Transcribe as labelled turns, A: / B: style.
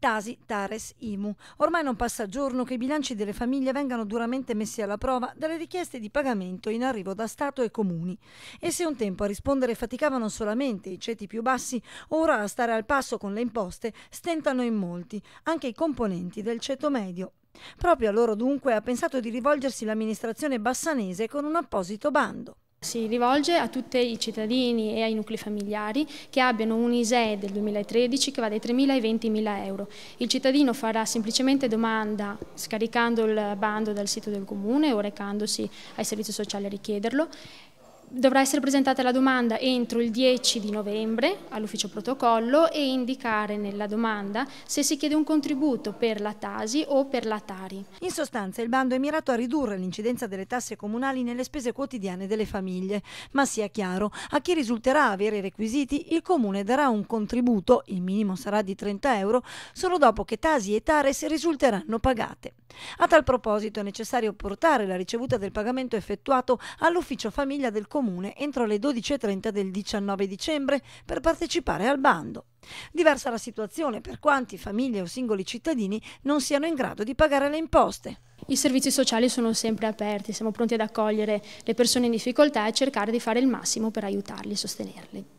A: Tasi Tares Imu. Ormai non passa giorno che i bilanci delle famiglie vengano duramente messi alla prova dalle richieste di pagamento in arrivo da Stato e comuni. E se un tempo a rispondere faticavano solamente i ceti più bassi, ora a stare al passo con le imposte stentano in molti, anche i componenti del ceto medio. Proprio a loro dunque ha pensato di rivolgersi l'amministrazione bassanese con un apposito bando. Si rivolge a tutti i cittadini
B: e ai nuclei familiari che abbiano un ISEE del 2013 che va dai 3.000 ai 20.000 euro. Il cittadino farà semplicemente domanda scaricando il bando dal sito del comune o recandosi ai servizi sociali a richiederlo dovrà essere presentata la domanda entro il 10 di novembre all'ufficio protocollo e indicare nella domanda
A: se si chiede un contributo per la Tasi o per la Tari. In sostanza il bando è mirato a ridurre l'incidenza delle tasse comunali nelle spese quotidiane delle famiglie, ma sia chiaro, a chi risulterà avere i requisiti il comune darà un contributo, il minimo sarà di 30 euro, solo dopo che Tasi e Tares risulteranno pagate. A tal proposito è necessario portare la ricevuta del pagamento effettuato all'ufficio famiglia del comune comune entro le 12.30 del 19 dicembre per partecipare al bando. Diversa la situazione per quanti famiglie o singoli cittadini non siano in grado di pagare le imposte. I servizi sociali sono
B: sempre aperti, siamo pronti ad accogliere le persone in difficoltà e cercare di fare il massimo per aiutarli e sostenerli.